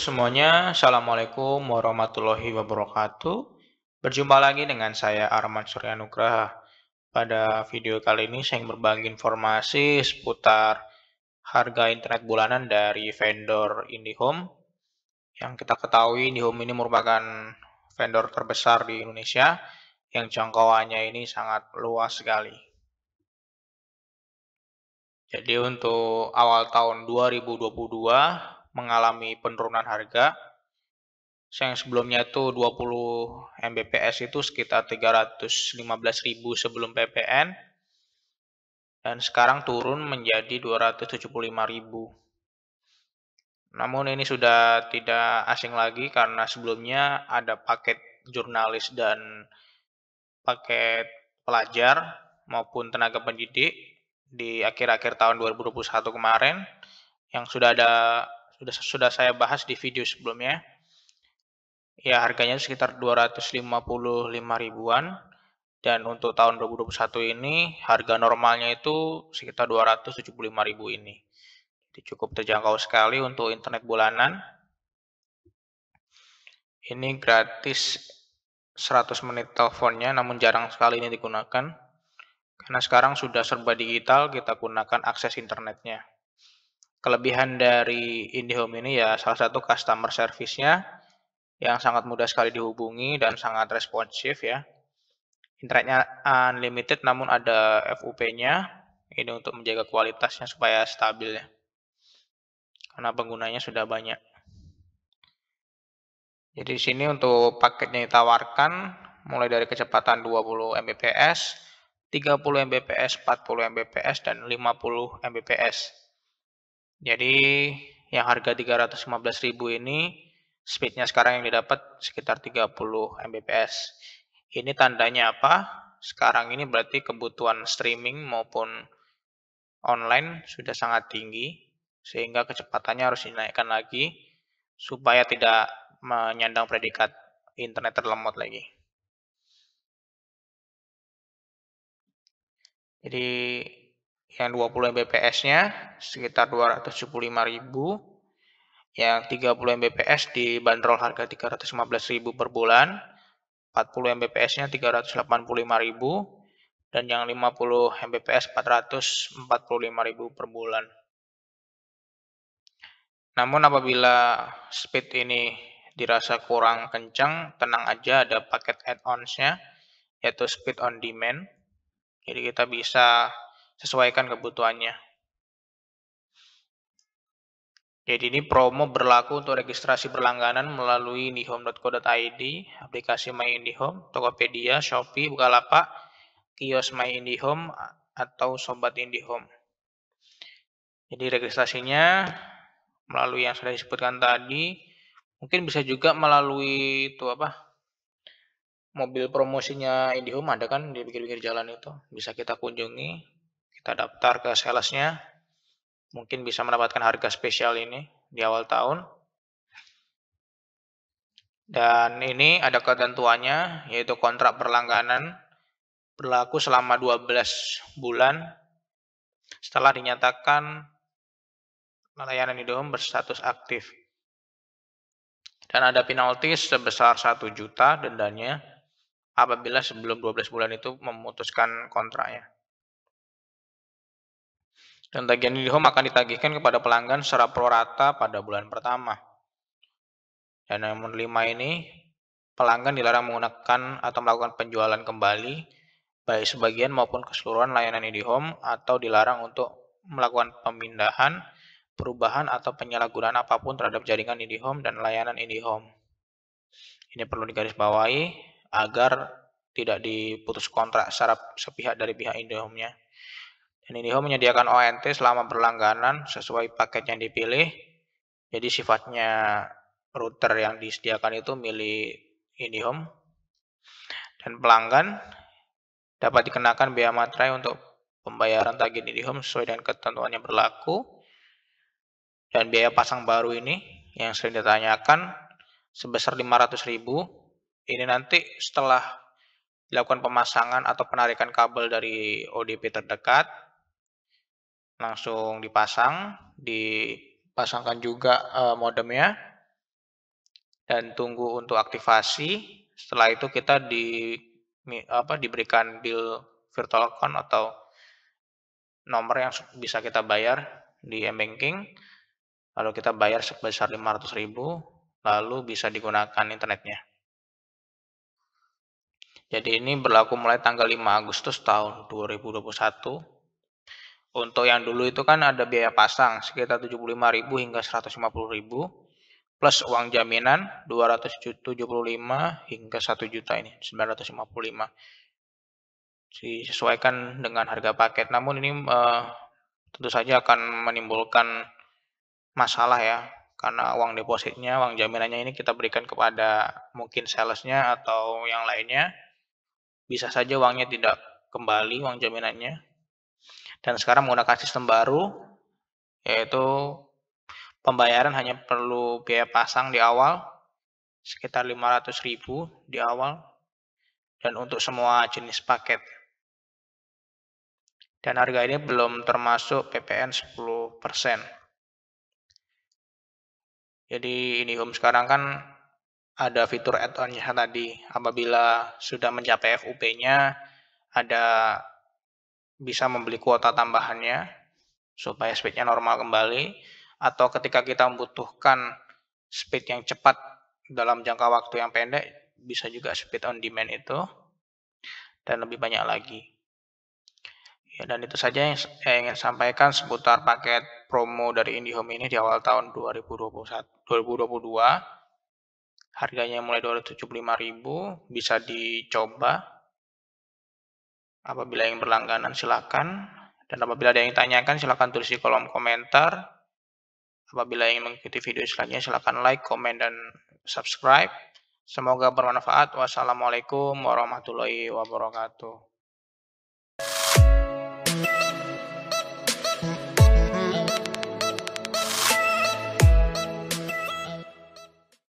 semuanya, Assalamualaikum warahmatullahi wabarakatuh. Berjumpa lagi dengan saya Arman Suryanugraha. Pada video kali ini saya ingin berbagi informasi seputar harga internet bulanan dari vendor IndiHome. Yang kita ketahui IndiHome ini merupakan vendor terbesar di Indonesia yang jangkauannya ini sangat luas sekali. Jadi untuk awal tahun 2022 mengalami penurunan harga yang sebelumnya itu 20 Mbps itu sekitar 315.000 sebelum PPN dan sekarang turun menjadi 275.000. Namun ini sudah tidak asing lagi karena sebelumnya ada paket jurnalis dan paket pelajar maupun tenaga pendidik di akhir-akhir tahun 2021 kemarin yang sudah ada sudah sudah saya bahas di video sebelumnya. Ya, harganya sekitar 255 ribuan dan untuk tahun 2021 ini harga normalnya itu sekitar 275 ribu ini. Jadi cukup terjangkau sekali untuk internet bulanan. Ini gratis 100 menit teleponnya namun jarang sekali ini digunakan. Karena sekarang sudah serba digital, kita gunakan akses internetnya. Kelebihan dari IndiHome ini ya salah satu customer service-nya yang sangat mudah sekali dihubungi dan sangat responsif ya. Internetnya unlimited namun ada FUP-nya. Ini untuk menjaga kualitasnya supaya stabil ya. Karena penggunanya sudah banyak. Jadi di sini untuk paketnya ditawarkan mulai dari kecepatan 20 Mbps, 30 Mbps, 40 Mbps, dan 50 Mbps. Jadi yang harga 315.000 ini speednya sekarang yang didapat sekitar 30 Mbps. Ini tandanya apa? Sekarang ini berarti kebutuhan streaming maupun online sudah sangat tinggi sehingga kecepatannya harus dinaikkan lagi supaya tidak menyandang predikat internet terlemot lagi. Jadi yang 20 Mbps-nya sekitar 275.000 yang 30 Mbps dibanderol harga 315.000 per bulan 40 Mbps-nya 385.000 dan yang 50 Mbps 445.000 per bulan. Namun apabila speed ini dirasa kurang kencang, tenang aja ada paket add-ons-nya yaitu speed on demand. Jadi kita bisa sesuaikan kebutuhannya. Jadi ini promo berlaku untuk registrasi berlangganan melalui indihome.co.id, aplikasi My Indihome, Tokopedia, Shopee, Bukalapak, kios My Indihome, atau Sobat Indihome. Jadi registrasinya melalui yang sudah disebutkan tadi, mungkin bisa juga melalui itu apa mobil promosinya Indihome ada kan di pinggir-pinggir jalan itu bisa kita kunjungi kita daftar ke salesnya. Mungkin bisa mendapatkan harga spesial ini di awal tahun. Dan ini ada ketentuannya, yaitu kontrak berlangganan berlaku selama 12 bulan setelah dinyatakan layanan IDOM berstatus aktif. Dan ada penalti sebesar 1 juta dendanya apabila sebelum 12 bulan itu memutuskan kontraknya. Dan tagihan IndiHome akan ditagihkan kepada pelanggan secara rata-rata pada bulan pertama. Dan yang kelima ini, pelanggan dilarang menggunakan atau melakukan penjualan kembali, baik sebagian maupun keseluruhan layanan IndiHome, atau dilarang untuk melakukan pemindahan, perubahan, atau penyalahgunaan apapun terhadap jaringan IndiHome dan layanan IndiHome. Ini perlu digarisbawahi agar tidak diputus kontrak secara sepihak dari pihak IndiHome-nya. Indihome menyediakan ONT selama berlangganan sesuai paket yang dipilih. Jadi sifatnya router yang disediakan itu milik IndiHome. Dan pelanggan dapat dikenakan biaya materai untuk pembayaran tagihan IndiHome sesuai dengan ketentuan yang berlaku. Dan biaya pasang baru ini yang sering ditanyakan sebesar 500.000 ini nanti setelah dilakukan pemasangan atau penarikan kabel dari ODP terdekat langsung dipasang, dipasangkan juga uh, modemnya dan tunggu untuk aktivasi. Setelah itu kita di apa diberikan bill virtual account atau nomor yang bisa kita bayar di m-banking. Lalu kita bayar sebesar ribu, lalu bisa digunakan internetnya. Jadi ini berlaku mulai tanggal 5 Agustus tahun 2021 untuk yang dulu itu kan ada biaya pasang sekitar 75.000 hingga 150.000 plus uang jaminan 275 hingga 1 juta ini 955 disesuaikan dengan harga paket. Namun ini eh, tentu saja akan menimbulkan masalah ya karena uang depositnya, uang jaminannya ini kita berikan kepada mungkin salesnya atau yang lainnya. Bisa saja uangnya tidak kembali, uang jaminannya. Dan sekarang menggunakan sistem baru, yaitu pembayaran hanya perlu biaya pasang di awal, sekitar 500 ribu di awal, dan untuk semua jenis paket. Dan harga ini belum termasuk PPN 10%. Jadi ini home sekarang kan ada fitur add-onnya tadi. Apabila sudah mencapai FUP-nya, ada bisa membeli kuota tambahannya supaya speednya normal kembali atau ketika kita membutuhkan speed yang cepat dalam jangka waktu yang pendek bisa juga speed on demand itu dan lebih banyak lagi ya dan itu saja yang saya ingin sampaikan seputar paket promo dari IndiHome ini di awal tahun 2021 2022 harganya mulai 275.000 bisa dicoba Apabila ingin berlangganan silakan dan apabila ada yang tanyakan silakan tulis di kolom komentar. Apabila ingin mengikuti video selanjutnya silakan like, komen dan subscribe. Semoga bermanfaat. Wassalamualaikum warahmatullahi wabarakatuh.